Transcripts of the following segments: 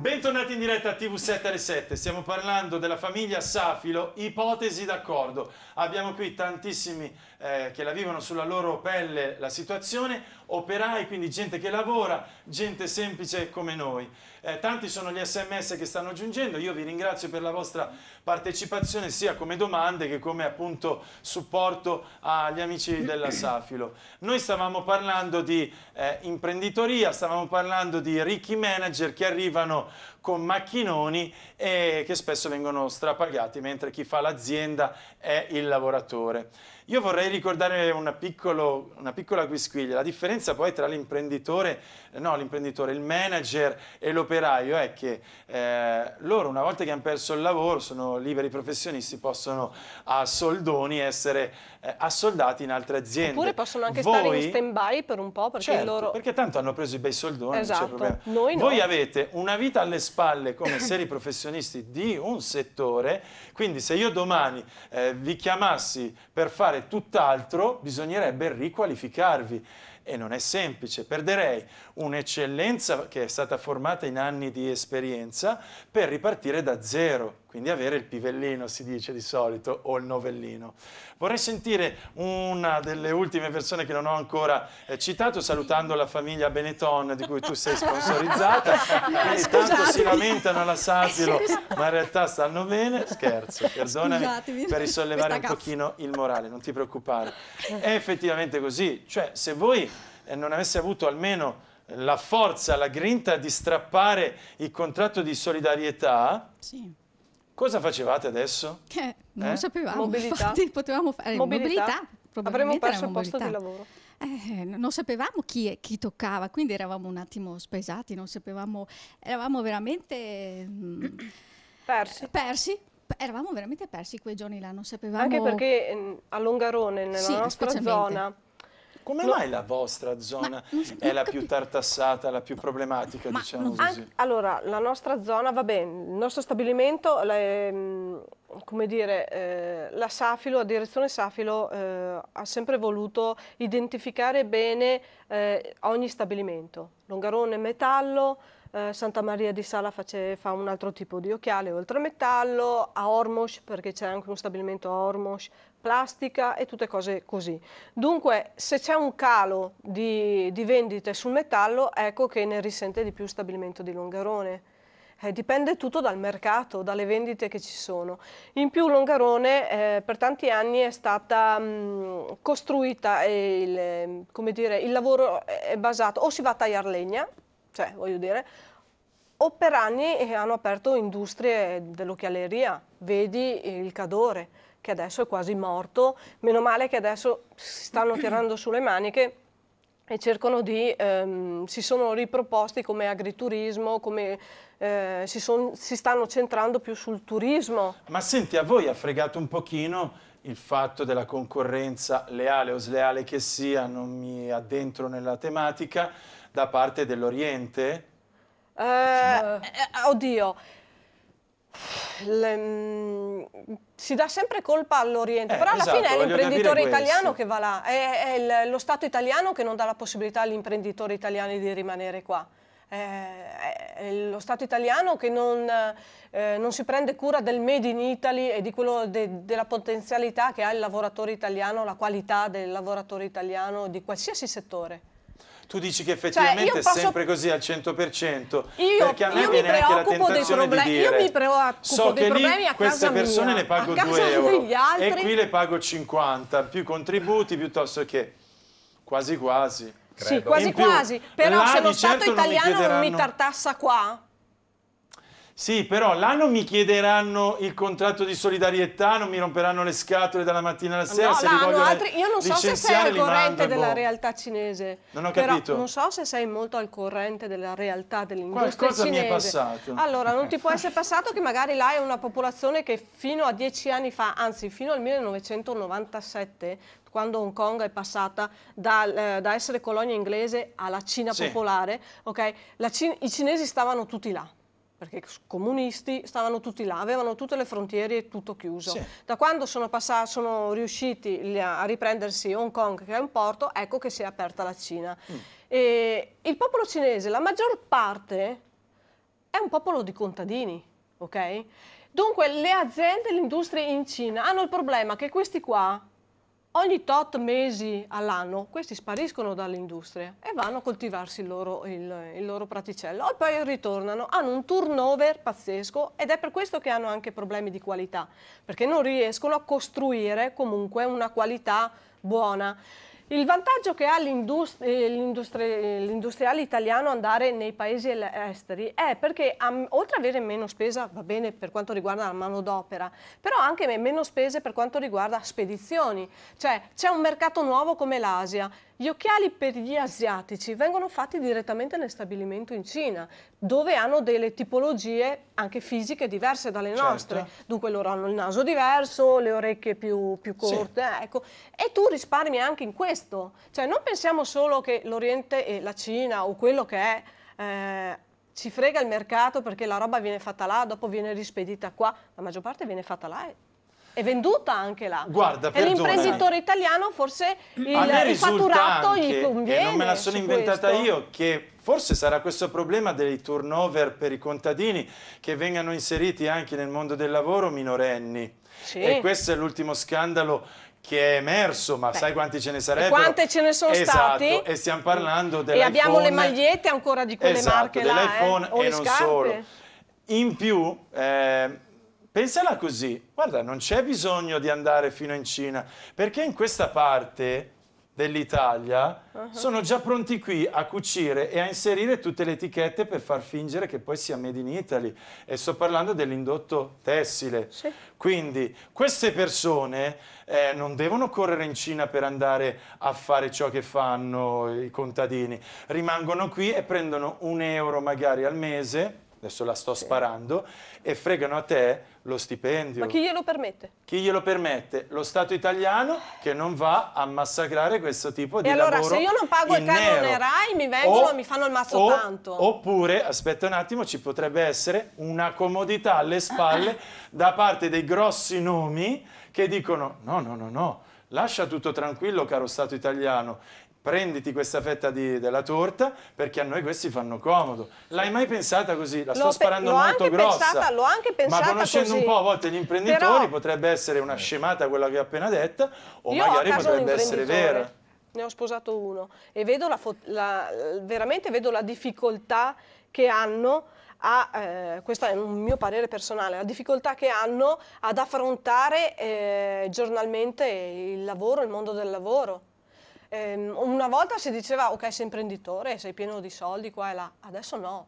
Bentornati in diretta a tv 7 alle 7 stiamo parlando della famiglia Safilo, ipotesi d'accordo. Abbiamo qui tantissimi eh, che la vivono sulla loro pelle la situazione, operai, quindi gente che lavora, gente semplice come noi. Eh, tanti sono gli sms che stanno giungendo, io vi ringrazio per la vostra partecipazione sia come domande che come appunto supporto agli amici della Safilo. Noi stavamo parlando di eh, imprenditoria, stavamo parlando di ricchi manager che arrivano con macchinoni eh, che spesso vengono strapagati, mentre chi fa l'azienda è il lavoratore. Io vorrei ricordare una, piccolo, una piccola quisquiglia, la differenza poi tra l'imprenditore no, l'imprenditore, il manager e l'operaio è che eh, loro una volta che hanno perso il lavoro sono liberi professionisti, possono a soldoni essere eh, assoldati in altre aziende. Oppure possono anche Voi, stare in stand-by per un po' perché certo, loro... perché tanto hanno preso i bei soldoni, esatto. Noi no. Voi avete una vita alle spalle come seri professionisti di un settore, quindi se io domani eh, vi chiamassi per fare tutt'altro bisognerebbe riqualificarvi e non è semplice. Perderei un'eccellenza che è stata formata in anni di esperienza per ripartire da zero quindi avere il pivellino, si dice di solito, o il novellino. Vorrei sentire una delle ultime persone che non ho ancora eh, citato, salutando la famiglia Benetton di cui tu sei sponsorizzata, che tanto si lamentano la satiro, ma in realtà stanno bene, scherzo, perdonami Scusatemi. per risollevare un pochino il morale, non ti preoccupare. È effettivamente così, cioè se voi eh, non avesse avuto almeno la forza, la grinta di strappare il contratto di solidarietà, sì Cosa facevate adesso? Eh, non eh? sapevamo, mobilità. Infatti, potevamo fare mobilità. mobilità Avremmo perso un posto di lavoro. Eh, non sapevamo chi, chi, toccava, quindi eravamo un attimo spesati, non sapevamo, eravamo veramente mh, mm, persi. persi. Eravamo veramente persi quei giorni là, non sapevamo. Anche perché mm, a Longarone, nella sì, nostra zona, come Lo... mai la vostra zona ma, so, è la più tartassata, la più problematica, ma, diciamo così? Anche, allora, la nostra zona, va bene, il nostro stabilimento, le, ehm, come dire, eh, la Safilo, la direzione Safilo eh, ha sempre voluto identificare bene eh, ogni stabilimento. Longarone, Metallo, eh, Santa Maria di Sala face, fa un altro tipo di occhiale oltre metallo, a Ormos perché c'è anche uno stabilimento a Ormos, plastica e tutte cose così. Dunque se c'è un calo di, di, vendite sul metallo ecco che ne risente di più il stabilimento di Longarone. Eh, dipende tutto dal mercato, dalle vendite che ci sono. In più Longarone eh, per tanti anni è stata mh, mm, costruita, il, mm, dire, il lavoro è basato o si va a tagliare legna cioè voglio dire, o per anni hanno aperto industrie dell'occhialeria, vedi il cadore che adesso è quasi morto, meno male che adesso si stanno tirando sulle maniche e cercano di, ehm, si sono riproposti come agriturismo, come, eh, si, son, si, stanno centrando più sul turismo. Ma senti, a voi ha fregato un pochino il fatto della concorrenza leale o sleale che sia, non mi addentro nella tematica, da parte dell'Oriente? Eh, eh, oddio, le, si dà sempre colpa all'Oriente, eh, però alla esatto, fine è l'imprenditore italiano che va là, è, è il, lo Stato italiano che non dà la possibilità agli imprenditori italiani di rimanere qua. Eh, è, è lo Stato italiano che non, eh, non, si prende cura del made in Italy e di quello de, della potenzialità che ha il lavoratore italiano, la qualità del lavoratore italiano di qualsiasi settore tu dici che cioè, effettivamente cioè, posso... è sempre così al 100%, io, perché a me viene anche la tentazione di dire io mi preoccupo so dei problemi a queste persone mia, ne pago 2 euro e qui le pago 50, più contributi piuttosto che quasi quasi. Credo. Sì, quasi più, quasi, però se lo certo Stato italiano non mi, chiederanno... non mi tartassa qua, sì, però là non mi chiederanno il contratto di solidarietà, non mi romperanno le scatole dalla mattina alla sera. No, se là, no, altri, io non so se sei al corrente della boh. realtà cinese. Non ho però capito. Non so se sei molto al corrente della realtà dell'industria cinese. Qualcosa mi è passato. Allora, non ti può essere passato che magari là è una popolazione che fino a dieci anni fa, anzi fino al 1997, quando Hong Kong è passata dal, eh, da essere colonia inglese alla Cina sì. popolare, okay? Cin i cinesi stavano tutti là perché i comunisti stavano tutti là, avevano tutte le frontiere e tutto chiuso. Sì. Da quando sono, passati, sono, riusciti a riprendersi Hong Kong, che è un porto, ecco che si è aperta la Cina. Mm. il popolo cinese, la maggior parte, è un popolo di contadini, ok? Dunque le aziende, e l'industria in Cina hanno il problema che questi qua ogni tot mesi all'anno questi spariscono dall'industria e vanno a coltivarsi il loro, il, il loro praticello e poi ritornano, hanno un turnover pazzesco ed è per questo che hanno anche problemi di qualità, perché non riescono a costruire comunque una qualità buona. Il vantaggio che ha eh, eh, l'industriale italiano andare nei paesi esteri è perché oltre ad avere meno spesa, va bene per quanto riguarda la manodopera, però anche meno spese per quanto riguarda spedizioni. Cioè c'è un mercato nuovo come l'Asia, gli occhiali per gli asiatici vengono fatti direttamente nel stabilimento in Cina, dove hanno delle tipologie anche fisiche diverse dalle certo. nostre. Dunque loro hanno il naso diverso, le orecchie più, più corte, sì. ecco. E tu risparmi anche in questo. Cioè non pensiamo solo che l'Oriente e la Cina o quello che è... Eh, ci frega il mercato perché la roba viene fatta là, dopo viene rispedita qua, la maggior parte viene fatta là e è venduta anche là. Guarda, e l'imprenditore italiano forse il, il fatturato anche, gli conviene. E non me la sono inventata questo. io che Forse sarà questo problema dei turnover per i contadini che vengano inseriti anche nel mondo del lavoro minorenni. Sì. E questo è l'ultimo scandalo che è emerso, ma Beh. sai quanti ce ne sarebbero? E quante ce ne sono esatto. stati? E stiamo parlando dell'iPhone. E abbiamo le magliette ancora di quelle esatto, marche eh? dell'iPhone eh? e non scarpe. solo. In più, eh, pensala così, guarda, non c'è bisogno di andare fino in Cina, perché in questa parte dell'Italia uh -huh. sono già pronti qui a cucire e a inserire tutte le etichette per far fingere che poi sia made in Italy e sto parlando dell'indotto tessile sì. quindi queste persone eh, non devono correre in Cina per andare a fare ciò che fanno i contadini rimangono qui e prendono un euro magari al mese adesso la sto sì. sparando, e fregano a te lo stipendio. Ma chi glielo permette? Chi glielo permette? Lo Stato italiano che non va a massacrare questo tipo e di allora, lavoro E allora se io non pago il canone RAI mi vengono o, mi fanno il mazzo o, tanto. Oppure, aspetta un attimo, ci potrebbe essere una comodità alle spalle da parte dei grossi nomi che dicono no, no, no, no, Lascia tutto tranquillo, caro Stato italiano prenditi questa fetta di, della torta perché a noi questi fanno comodo. L'hai mai pensata così? La sto sparando molto grossa. Pensata, l'ho anche pensata Ma conoscendo così. un po' a volte gli imprenditori Però... potrebbe essere una eh. scemata quella che ho appena detta o Io magari potrebbe essere vera. Ne ho sposato uno e vedo la, la, veramente vedo la difficoltà che hanno a, eh, questo è un mio parere personale, la difficoltà che hanno ad affrontare eh, giornalmente il lavoro, il mondo del lavoro. Ehm, una volta si diceva ok sei imprenditore, sei pieno di soldi qua e là, adesso no.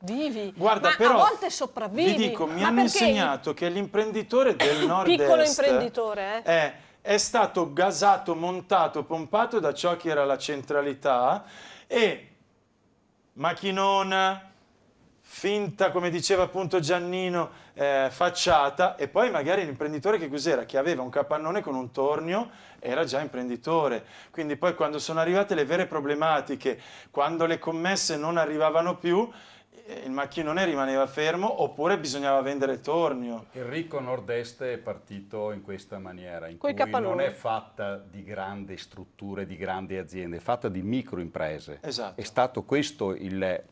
Vivi, Guarda, ma però, a volte sopravvivi. Vi dico, mi ma hanno insegnato che l'imprenditore del nord piccolo imprenditore eh. è, è stato gasato, montato, pompato da ciò che era la centralità e macchinona, finta come diceva appunto Giannino eh, facciata e poi magari l'imprenditore che cos'era? Che aveva un capannone con un tornio, era già imprenditore. Quindi poi quando sono arrivate le vere problematiche, quando le commesse non arrivavano più, eh, il macchinone rimaneva fermo oppure bisognava vendere tornio. Il ricco nord-est è partito in questa maniera, in Quel cui capannone. non è fatta di grandi strutture, di grandi aziende, è fatta di microimprese. Esatto. È stato questo il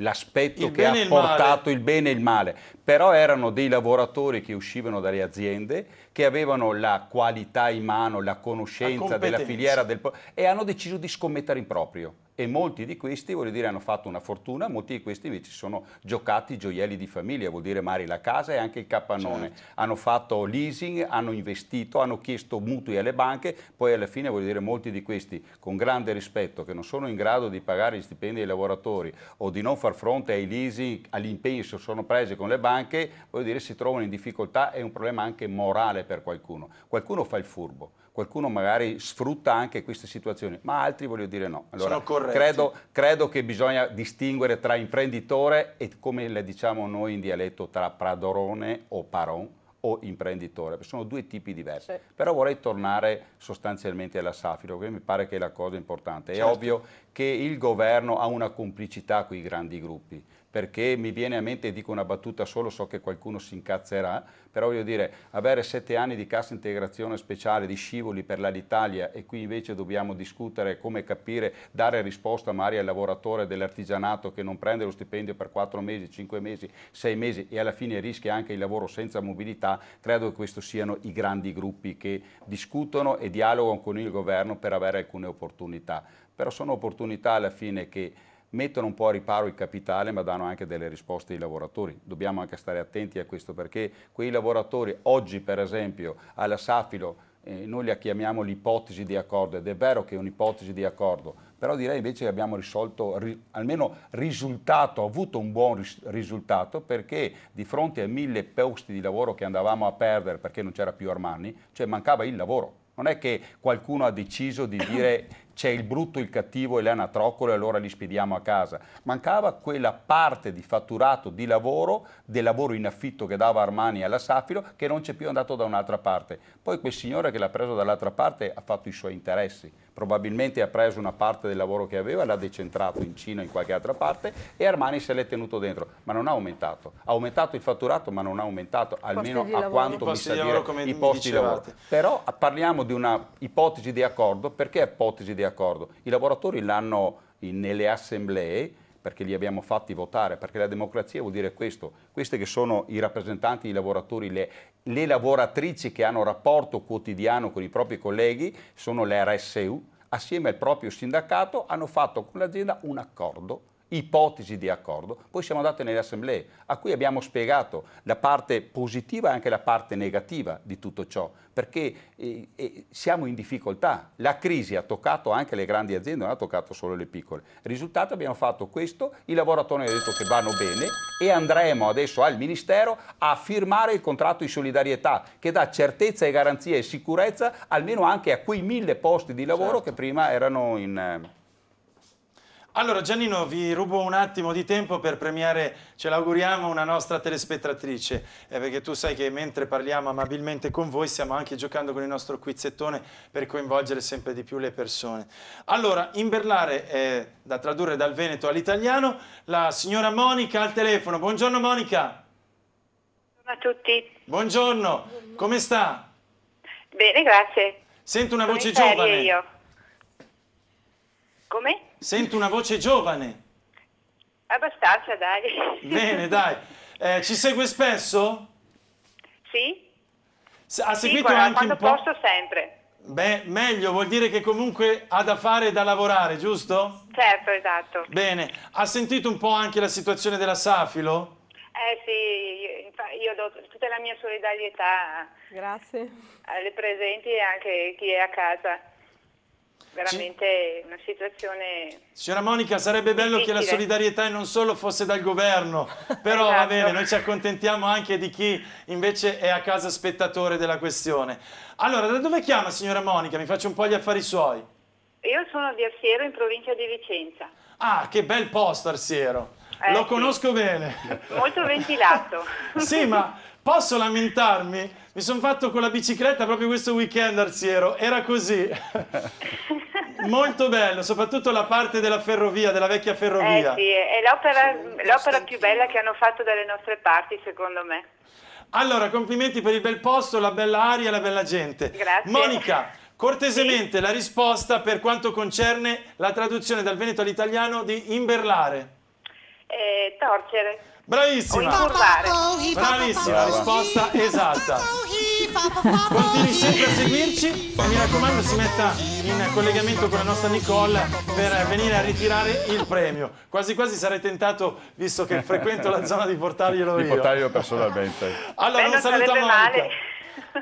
l'aspetto che ha portato il bene e il male, però erano dei lavoratori che uscivano dalle aziende che avevano la qualità in mano, la conoscenza la della filiera del e hanno deciso di scommettere in proprio. E molti di questi, voglio dire, hanno fatto una fortuna, molti di questi invece sono giocati gioielli di famiglia, vuol dire Mari la casa e anche il capannone. Certo. Hanno fatto leasing, hanno investito, hanno chiesto mutui alle banche, poi alla fine, voglio dire, molti di questi, con grande rispetto, che non sono in grado di pagare gli stipendi ai lavoratori o di non far fronte ai leasing, all'impegno che sono presi con le banche, voglio dire, si trovano in difficoltà, è un problema anche morale male per qualcuno. Qualcuno fa il furbo, qualcuno magari sfrutta anche queste situazioni, ma altri voglio dire no. Allora, credo, credo, che bisogna distinguere tra imprenditore e, come le diciamo noi in dialetto, tra pradorone o paron o imprenditore, sono due tipi diversi. Sì. Però vorrei tornare sostanzialmente alla Safiro, che mi pare che è la cosa importante. Certo. È ovvio che il governo ha una complicità con i grandi gruppi perché mi viene a mente, dico una battuta solo, so che qualcuno si incazzerà, però voglio dire, avere sette anni di cassa integrazione speciale di scivoli per l'Italia e qui invece dobbiamo discutere come capire, dare risposta magari al lavoratore dell'artigianato che non prende lo stipendio per quattro mesi, cinque mesi, sei mesi e alla fine rischia anche il lavoro senza mobilità, credo che questi siano i grandi gruppi che discutono e dialogano con il governo per avere alcune opportunità. Però sono opportunità alla fine che mettono un po' a riparo il capitale ma danno anche delle risposte ai lavoratori. Dobbiamo anche stare attenti a questo perché quei lavoratori oggi per esempio alla Safilo eh, noi la chiamiamo l'ipotesi di accordo ed è vero che è un'ipotesi di accordo, però direi invece che abbiamo risolto, ri, almeno risultato, avuto un buon ris risultato perché di fronte a mille posti di lavoro che andavamo a perdere perché non c'era più Armani, cioè mancava il lavoro. Non è che qualcuno ha deciso di dire c'è il brutto, il cattivo e le e allora li spediamo a casa. Mancava quella parte di fatturato di lavoro, del lavoro in affitto che dava Armani alla Safilo, che non c'è più andato da un'altra parte. Poi quel signore che l'ha preso dall'altra parte ha fatto i suoi interessi, probabilmente ha preso una parte del lavoro che aveva, l'ha decentrato in Cina o in qualche altra parte e Armani se l'è tenuto dentro, ma non ha aumentato. Ha aumentato il fatturato, ma non ha aumentato almeno a quanto mi sa dire i posti di lavoro. Però parliamo di una ipotesi di accordo, perché ipotesi di accordo? I lavoratori l'hanno nelle assemblee perché li abbiamo fatti votare, perché la democrazia vuol dire questo, queste che sono i rappresentanti, i lavoratori, le, le lavoratrici che hanno rapporto quotidiano con i propri colleghi, sono le RSU, assieme al proprio sindacato hanno fatto con l'azienda un accordo ipotesi di accordo, poi siamo andati nelle assemblee a cui abbiamo spiegato la parte positiva e anche la parte negativa di tutto ciò, perché eh, eh, siamo in difficoltà. La crisi ha toccato anche le grandi aziende, non ha toccato solo le piccole. Risultato abbiamo fatto questo, i lavoratori hanno detto che vanno bene e andremo adesso al Ministero a firmare il contratto di solidarietà che dà certezza e garanzia e sicurezza almeno anche a quei mille posti di lavoro certo. che prima erano in... Eh, allora Giannino, vi rubo un attimo di tempo per premiare, ce l'auguriamo, una nostra telespettatrice, eh, perché tu sai che mentre parliamo amabilmente con voi stiamo anche giocando con il nostro quizzettone per coinvolgere sempre di più le persone. Allora, imberlare, eh, da tradurre dal Veneto all'italiano, la signora Monica al telefono. Buongiorno Monica. Buongiorno a tutti. Buongiorno, come sta? Bene, grazie. Sento una Sono voce giovane. Io. Come? Sento una voce giovane. Abbastanza, dai. Bene, dai. Eh, ci segue spesso? Sì. Ha seguito sì, anche un po'? posso sempre. Beh, meglio, vuol dire che comunque ha da fare e da lavorare, giusto? Certo, esatto. Bene, ha sentito un po' anche la situazione della Safilo? Eh sì, io, io do tutta la mia solidarietà Grazie. alle presenti e anche chi è a casa veramente una situazione. Signora Monica, sarebbe bello difficile. che la solidarietà non solo fosse dal governo, però esatto. va bene, noi ci accontentiamo anche di chi invece è a casa spettatore della questione. Allora, da dove chiama signora Monica? Mi faccio un po' gli affari suoi. Io sono di Arsiero in provincia di Vicenza. Ah, che bel posto Arsiero. Eh, Lo conosco sì. bene. Molto ventilato. sì, ma posso lamentarmi? Mi sono fatto con la bicicletta proprio questo weekend Arsiero, era così. Molto bello, soprattutto la parte della ferrovia, della vecchia ferrovia. Eh sì, è l'opera, l'opera più bella che hanno fatto dalle nostre parti, secondo me. Allora, complimenti per il bel posto, la bella aria e la bella gente. Grazie. Monica, cortesemente sì. la risposta per quanto concerne la traduzione dal veneto all'italiano di imberlare. Eh, torcere. Bravissima! Bravissima, risposta esatta. Continui sempre a seguirci e mi raccomando si metta in collegamento con la nostra Nicole per venire a ritirare il premio. Quasi quasi sarei tentato, visto che frequento la zona, di portarglielo io. Di portarglielo personalmente. Allora, Beh, un saluto a Monica. Male.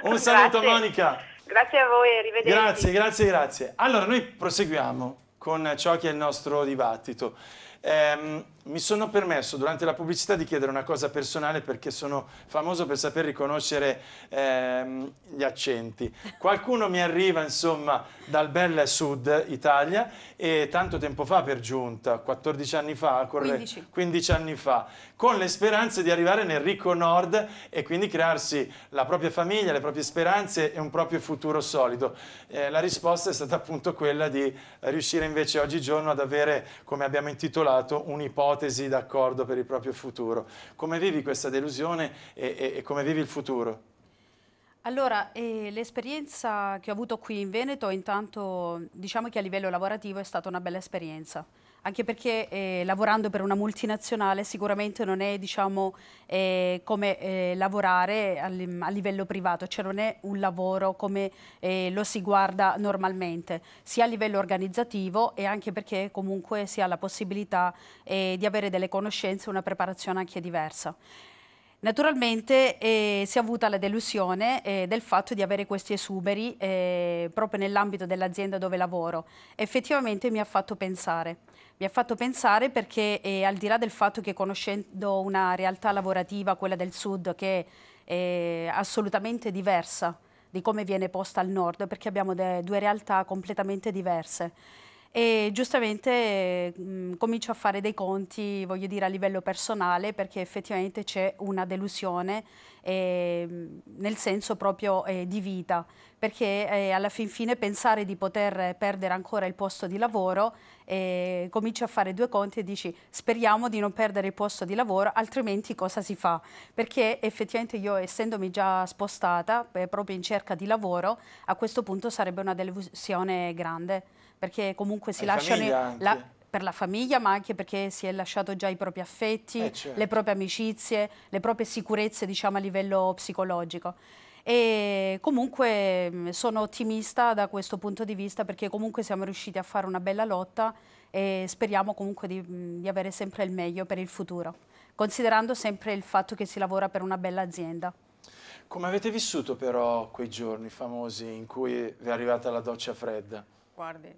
Un saluto a Monica. Grazie a voi, arrivederci. Grazie, grazie, grazie. Allora, noi proseguiamo con ciò che è il nostro dibattito. Ehm, mi sono permesso durante la pubblicità di chiedere una cosa personale perché sono famoso per saper riconoscere ehm, gli accenti. Qualcuno mi arriva insomma dal bel sud Italia e tanto tempo fa per giunta, 14 anni fa, 15. 15 anni fa, con le speranze di arrivare nel ricco nord e quindi crearsi la propria famiglia, le proprie speranze e un proprio futuro solido. Eh, la risposta è stata appunto quella di riuscire invece oggigiorno ad avere, come abbiamo intitolato, articolato un'ipotesi d'accordo per il proprio futuro. Come vivi questa delusione e, e, e come vivi il futuro? Allora, eh, l'esperienza che ho avuto qui in Veneto, intanto diciamo che a livello lavorativo è stata una bella esperienza anche perché eh, lavorando per una multinazionale sicuramente non è diciamo, eh, come eh, lavorare al, a livello privato, cioè non è un lavoro come eh, lo si guarda normalmente, sia a livello organizzativo e anche perché comunque si ha la possibilità eh, di avere delle conoscenze, e una preparazione anche diversa. Naturalmente eh, si è avuta la delusione eh, del fatto di avere questi esuberi eh, proprio nell'ambito dell'azienda dove lavoro. Effettivamente mi ha fatto pensare. Mi ha fatto pensare perché eh, al di là del fatto che conoscendo una realtà lavorativa, quella del sud, che è eh, assolutamente diversa di come viene posta al nord, perché abbiamo due realtà completamente diverse e giustamente mh, comincio a fare dei conti, voglio dire, a livello personale perché effettivamente c'è una delusione eh, nel senso proprio eh, di vita, perché eh, alla fin fine pensare di poter perdere ancora il posto di lavoro, eh, cominci a fare due conti e dici speriamo di non perdere il posto di lavoro, altrimenti cosa si fa? Perché effettivamente io essendomi già spostata eh, proprio in cerca di lavoro, a questo punto sarebbe una delusione grande perché comunque si lasciano... La, per la famiglia, ma anche perché si è lasciato già i propri affetti, eh, certo. le proprie amicizie, le proprie sicurezze, diciamo, a livello psicologico. E comunque mm, sono ottimista da questo punto di vista perché comunque siamo riusciti a fare una bella lotta e speriamo comunque di, mm, di avere sempre il meglio per il futuro, considerando sempre il fatto che si lavora per una bella azienda. Come avete vissuto però quei giorni famosi in cui vi è arrivata la doccia fredda? Guardi,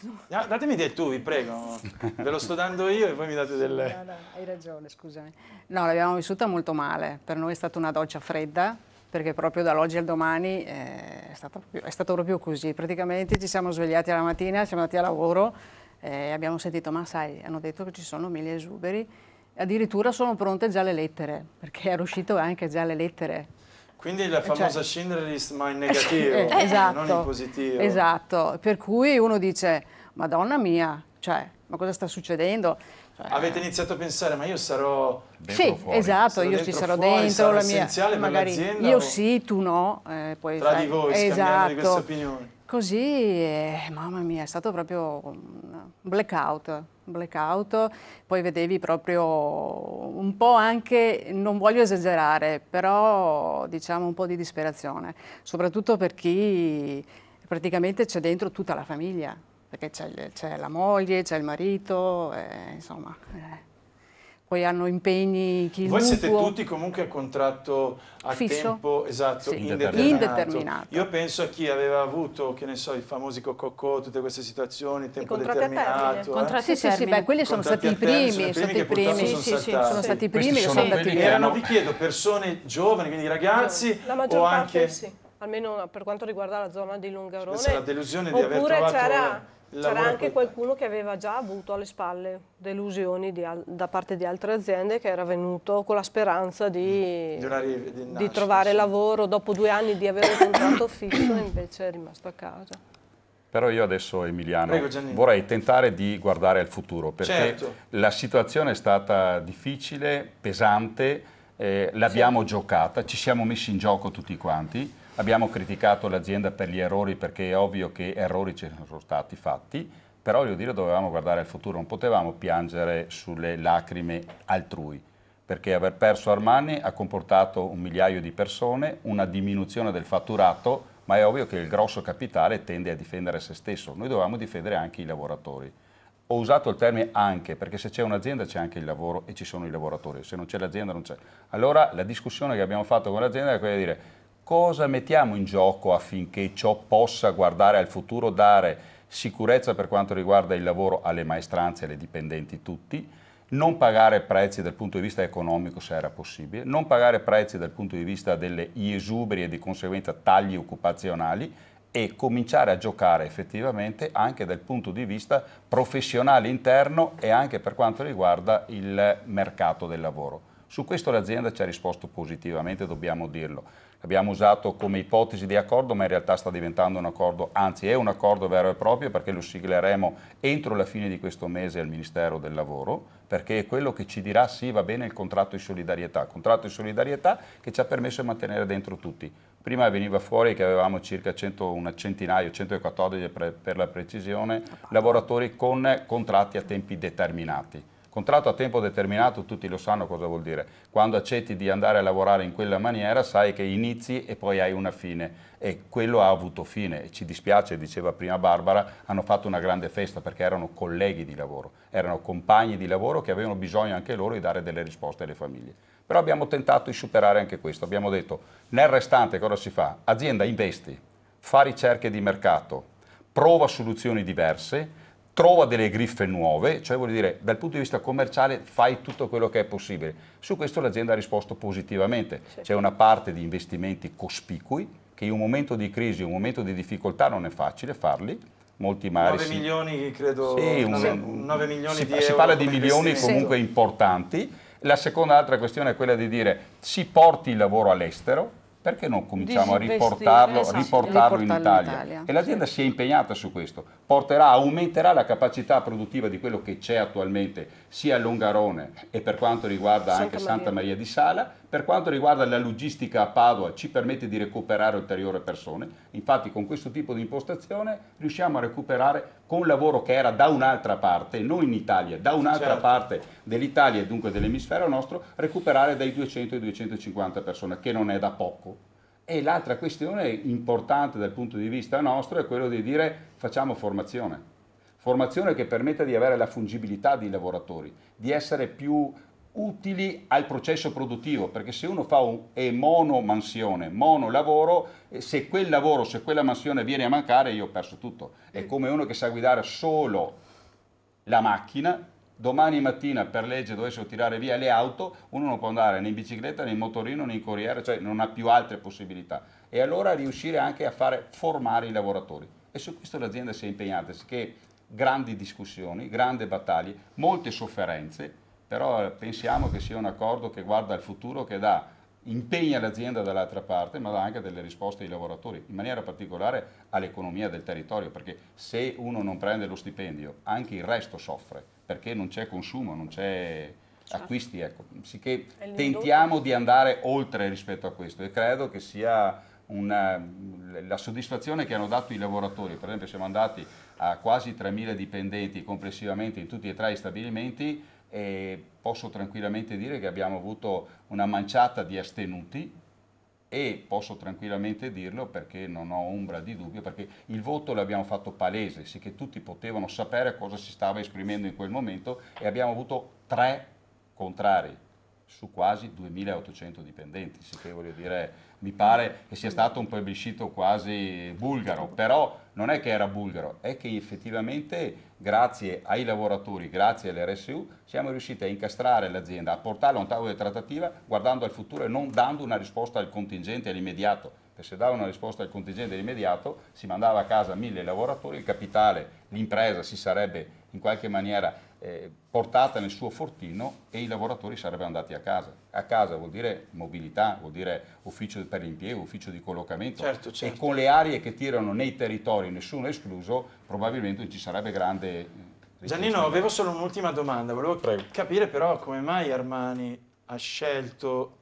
No, ah, datemi del tu, vi prego. Ve lo sto dando io e voi mi date delle... No, no, hai ragione, scusami. No, l'abbiamo vissuta molto male. Per noi è stata una doccia fredda, perché proprio dall'oggi al domani eh, è stato, è stato proprio così. Praticamente ci siamo svegliati alla mattina, siamo andati a lavoro e eh, abbiamo sentito, ma sai, hanno detto che ci sono mille esuberi. Addirittura sono pronte già le lettere, perché era uscito anche già le lettere quindi la eh, cioè famosa cioè, Schindler's ma in eh, negativo, eh, esatto, non in positivo. Esatto, per cui uno dice, madonna mia, cioè, ma cosa sta succedendo? Cioè, Avete eh. iniziato a pensare, ma io sarò sì, fuori. esatto, sarò io ci sarò fuori, dentro, sarò la mia, magari io sì, tu no. Eh, poi, Tra sai, di voi, esatto. scambiando di queste esatto. opinioni. Così, eh, mamma mia, è stato proprio un blackout, blackout, poi vedevi proprio un po' anche, non voglio esagerare, però diciamo un po' di disperazione, soprattutto per chi praticamente c'è dentro tutta la famiglia, perché c'è, la moglie, c'è il marito, eh, insomma... Eh poi hanno impegni chi Voi siete tutti comunque a contratto a Fisso. tempo esatto, sì. indeterminato. indeterminato. Io penso a chi aveva avuto, che ne so, i famosi cococò, tutte queste situazioni, tempo I contratti determinato. Eh. Contratti eh? Sì, sì, beh, quelli sono stati i primi, sono stati i primi, sono, sì, sì, sono stati i primi sono sono che Erano, vi chiedo, persone giovani, quindi ragazzi no, o anche almeno per quanto riguarda la zona di Lungarone. Questa è la delusione di aver trovato... C'era anche qualcuno che aveva già avuto alle spalle delusioni di, da parte di altre aziende che era venuto con la speranza di, mm. di, di nascere, trovare sì. lavoro dopo due anni di avere un contratto fisso e invece è rimasto a casa. Però io adesso, Emiliano, Prego, vorrei tentare di guardare al futuro perché certo. la situazione è stata difficile, pesante, eh, l'abbiamo sì. giocata, ci siamo messi in gioco tutti quanti Abbiamo criticato l'azienda per gli errori perché è ovvio che errori ci sono stati fatti, però voglio dire dovevamo guardare al futuro, non potevamo piangere sulle lacrime altrui, perché aver perso Armani ha comportato un migliaio di persone, una diminuzione del fatturato, ma è ovvio che il grosso capitale tende a difendere se stesso, noi dovevamo difendere anche i lavoratori. Ho usato il termine anche, perché se c'è un'azienda c'è anche il lavoro e ci sono i lavoratori, se non c'è l'azienda non c'è. Allora la discussione che abbiamo fatto con l'azienda è quella di dire cosa mettiamo in gioco affinché ciò possa guardare al futuro, dare sicurezza per quanto riguarda il lavoro alle maestranze e alle dipendenti tutti, non pagare prezzi dal punto di vista economico se era possibile, non pagare prezzi dal punto di vista degli esuberi e di conseguenza tagli occupazionali e cominciare a giocare effettivamente anche dal punto di vista professionale interno e anche per quanto riguarda il mercato del lavoro. Su questo l'azienda ci ha risposto positivamente, dobbiamo dirlo abbiamo usato come ipotesi di accordo, ma in realtà sta diventando un accordo, anzi è un accordo vero e proprio perché lo sigleremo entro la fine di questo mese al Ministero del Lavoro, perché è quello che ci dirà sì va bene il contratto di solidarietà, contratto di solidarietà che ci ha permesso di mantenere dentro tutti. Prima veniva fuori che avevamo circa 100, una centinaio, 114 per la precisione, lavoratori con contratti a tempi determinati Contratto a tempo determinato tutti lo sanno cosa vuol dire. Quando accetti di andare a lavorare in quella maniera sai che inizi e poi hai una fine e quello ha avuto fine. Ci dispiace, diceva prima Barbara, hanno fatto una grande festa perché erano colleghi di lavoro, erano compagni di lavoro che avevano bisogno anche loro di dare delle risposte alle famiglie. Però abbiamo tentato di superare anche questo. Abbiamo detto nel restante cosa si fa? Azienda investi, fa ricerche di mercato, prova soluzioni diverse trova delle griffe nuove, cioè vuol dire dal punto di vista commerciale fai tutto quello che è possibile. Su questo l'azienda ha risposto positivamente, sì. c'è una parte di investimenti cospicui che in un momento di crisi, in un momento di difficoltà non è facile farli, molti mari 9 si... milioni credo, sì, un, 9, 9 milioni si, di si parla di milioni comunque importanti. La seconda altra questione è quella di dire si porti il lavoro all'estero, perché non cominciamo a riportarlo, esatto, riportarlo, in, Italia. in, Italia? E l'azienda sì. si è impegnata su questo, porterà, aumenterà la capacità produttiva di quello che c'è attualmente sia a Longarone e per quanto riguarda Santa anche Maria. Santa Maria di Sala, per quanto riguarda la logistica a Padova ci permette di recuperare ulteriori persone, infatti con questo tipo di impostazione riusciamo a recuperare con lavoro che era da un'altra parte, non in Italia, da un'altra certo. parte dell'Italia e dunque dell'emisfero nostro, recuperare dai 200 ai 250 persone, che non è da poco. E l'altra questione importante dal punto di vista nostro è quello di dire facciamo formazione. Formazione che permetta di avere la fungibilità dei lavoratori, di essere più utili al processo produttivo, perché se uno fa un, è monomansione, monolavoro, eh, se quel lavoro, se quella mansione viene a mancare, io ho perso tutto. È mm. come uno che sa guidare solo la macchina, domani mattina per legge dovessero tirare via le auto, uno non può andare né in bicicletta, né in motorino, né in corriere, cioè non ha più altre possibilità. E allora riuscire anche a fare formare i lavoratori. E su questo l'azienda si è impegnata, che grandi discussioni, grandi battaglie, molte sofferenze, però pensiamo che sia un accordo che guarda al futuro, che dà, impegna l'azienda dall'altra parte, ma dà anche delle risposte ai lavoratori, in maniera particolare all'economia del territorio, perché se uno non prende lo stipendio, anche il resto soffre, perché non c'è consumo, non c'è certo. acquisti, ecco. Sicché tentiamo di andare oltre rispetto a questo e credo che sia una, ehm, la soddisfazione che hanno dato i lavoratori, per esempio siamo andati a quasi 3.000 dipendenti complessivamente in tutti e tre i stabilimenti, e posso tranquillamente dire che abbiamo avuto una manciata di astenuti e posso tranquillamente dirlo perché non ho ombra di dubbio, perché il voto l'abbiamo fatto palese, sì che tutti potevano sapere cosa si stava esprimendo in quel momento e abbiamo avuto tre contrari su quasi 2.800 dipendenti, che voglio dire, mi pare che sia stato un plebiscito quasi bulgaro, però non è che era bulgaro, è che effettivamente grazie ai lavoratori, grazie all'RSU, siamo riusciti a incastrare l'azienda, a portarla a un tavolo di trattativa guardando al futuro e non dando una risposta al contingente all'immediato, perché se dava una risposta al contingente all'immediato si mandava a casa mille lavoratori, il capitale, l'impresa si sarebbe in qualche maniera eh, portata nel suo fortino e i lavoratori sarebbero andati a casa. A casa vuol dire mobilità, vuol dire ufficio per l'impiego, ufficio di collocamento. Certo, certo. E con le aree che tirano nei territori, nessuno escluso, probabilmente ci sarebbe grande... Eh, Giannino, avevo solo un'ultima domanda, volevo Prego. capire però come mai Armani ha scelto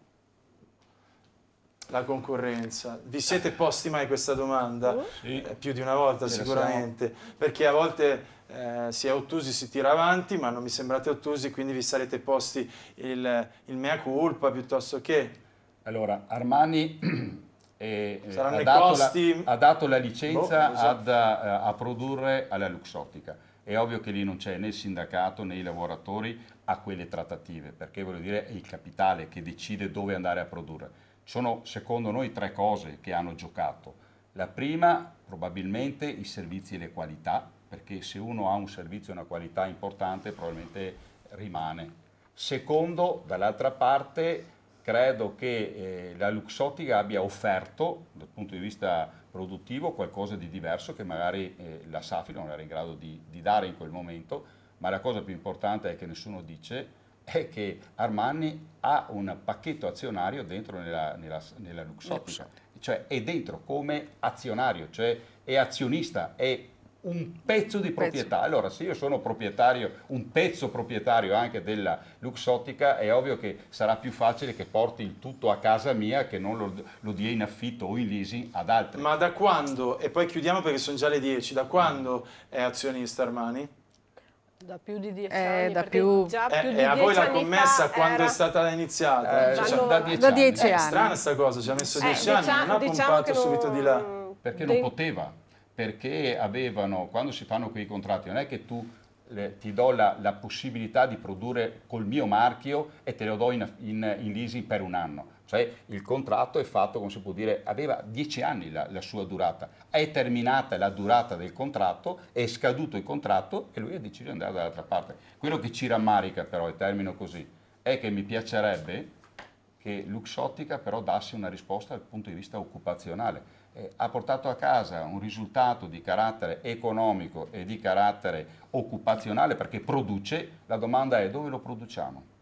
la concorrenza. Vi siete posti mai questa domanda? Uh. Sì. Eh, più di una volta sì, sicuramente, perché a volte eh, si è ottusi, si tira avanti, ma non mi sembrate ottusi, quindi vi sarete posti il, il mea culpa piuttosto che... Allora, Armani eh, ha, dato costi... la, ha, dato la, licenza boh, esatto. ad, a, eh, a produrre alla Luxottica. È ovvio che lì non c'è né il sindacato né i lavoratori a quelle trattative, perché voglio dire è il capitale che decide dove andare a produrre sono secondo noi tre cose che hanno giocato. La prima probabilmente i servizi e le qualità, perché se uno ha un servizio e una qualità importante probabilmente rimane. Secondo, dall'altra parte, credo che eh, la Luxottica abbia offerto dal punto di vista produttivo qualcosa di diverso che magari eh, la Safi non era in grado di, di dare in quel momento, ma la cosa più importante è che nessuno dice è che Armani ha un pacchetto azionario dentro nella, nella, nella Luxottica, cioè è dentro come azionario, cioè è azionista, è un pezzo di proprietà. Pezzo. Allora, se io sono proprietario, un pezzo proprietario anche della Luxottica, è ovvio che sarà più facile che porti il tutto a casa mia che non lo, lo dia in affitto o in leasing ad altri. Ma da quando, e poi chiudiamo perché sono già le 10, da quando è azionista Armani? Da più di dieci eh, anni. Da più... Già eh, più di e eh, a voi la commessa quando era... è stata iniziata? Eh, cioè, da, dieci da dieci anni. anni. È strana sta cosa, ci ha messo eh, dieci anni, diciamo, non ha diciamo pompato subito di là. Perché De... non poteva, perché avevano, quando si fanno quei contratti, non è che tu le, ti do la, la, possibilità di produrre col mio marchio e te lo do in, in, in leasing per un anno. Cioè il contratto è fatto, come si può dire, aveva dieci anni la, la, sua durata, è terminata la durata del contratto, è scaduto il contratto e lui ha deciso di andare dall'altra parte. Quello che ci rammarica però, e termino così, è che mi piacerebbe che Luxottica però dasse una risposta dal punto di vista occupazionale eh, ha portato a casa un risultato di carattere economico e di carattere occupazionale perché produce, la domanda è dove lo produciamo?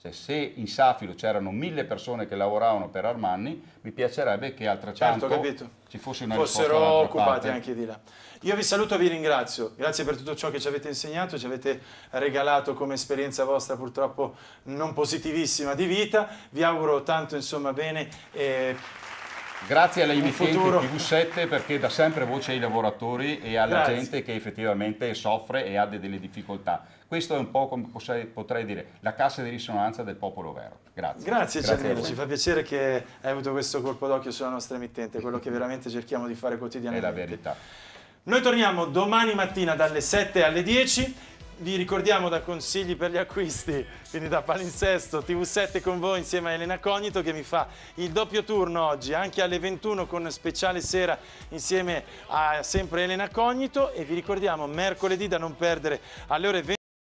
Cioè, se in Safilo c'erano mille persone che lavoravano per Armanni, mi piacerebbe che altrettanto certo, ci fosse una fossero occupati parte. anche di là. Io vi saluto e vi ringrazio, grazie per tutto ciò che ci avete insegnato, ci avete regalato come esperienza vostra purtroppo non positivissima di vita, vi auguro tanto insomma bene. Eh, Grazie alle emittenti TV7 perché dà sempre voce ai lavoratori e alla Grazie. gente che effettivamente soffre e ha delle difficoltà. Questo è un po' come potrei dire la cassa di risonanza del popolo vero. Grazie. Grazie, Grazie Giannino, ci fa piacere che hai avuto questo colpo d'occhio sulla nostra emittente, quello che veramente cerchiamo di fare quotidianamente. È la verità. Noi torniamo domani mattina dalle 7 alle 10 vi ricordiamo da consigli per gli acquisti, quindi da Palinsesto, TV7 con voi insieme a Elena Cognito che mi fa il doppio turno oggi, anche alle 21 con speciale sera insieme a sempre Elena Cognito e vi ricordiamo mercoledì da non perdere alle ore 20.